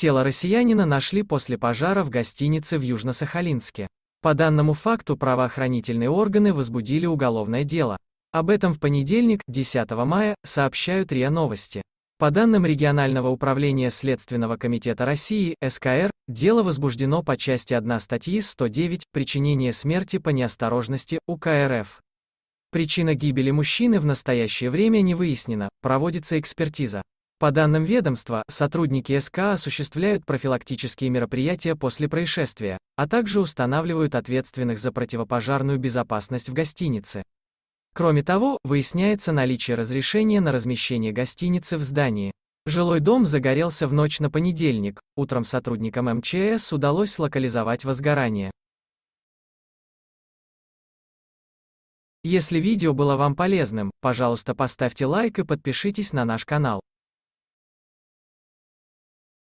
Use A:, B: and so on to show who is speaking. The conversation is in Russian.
A: Тело россиянина нашли после пожара в гостинице в Южно-Сахалинске. По данному факту правоохранительные органы возбудили уголовное дело. Об этом в понедельник, 10 мая, сообщают РИА Новости. По данным Регионального управления Следственного комитета России, СКР, дело возбуждено по части 1 статьи 109 «Причинение смерти по неосторожности» УК РФ. Причина гибели мужчины в настоящее время не выяснена, проводится экспертиза. По данным ведомства, сотрудники СК осуществляют профилактические мероприятия после происшествия, а также устанавливают ответственных за противопожарную безопасность в гостинице. Кроме того, выясняется наличие разрешения на размещение гостиницы в здании. Жилой дом загорелся в ночь на понедельник, утром сотрудникам МЧС удалось локализовать возгорание. Если видео было вам полезным,
B: пожалуйста поставьте лайк и подпишитесь на наш канал.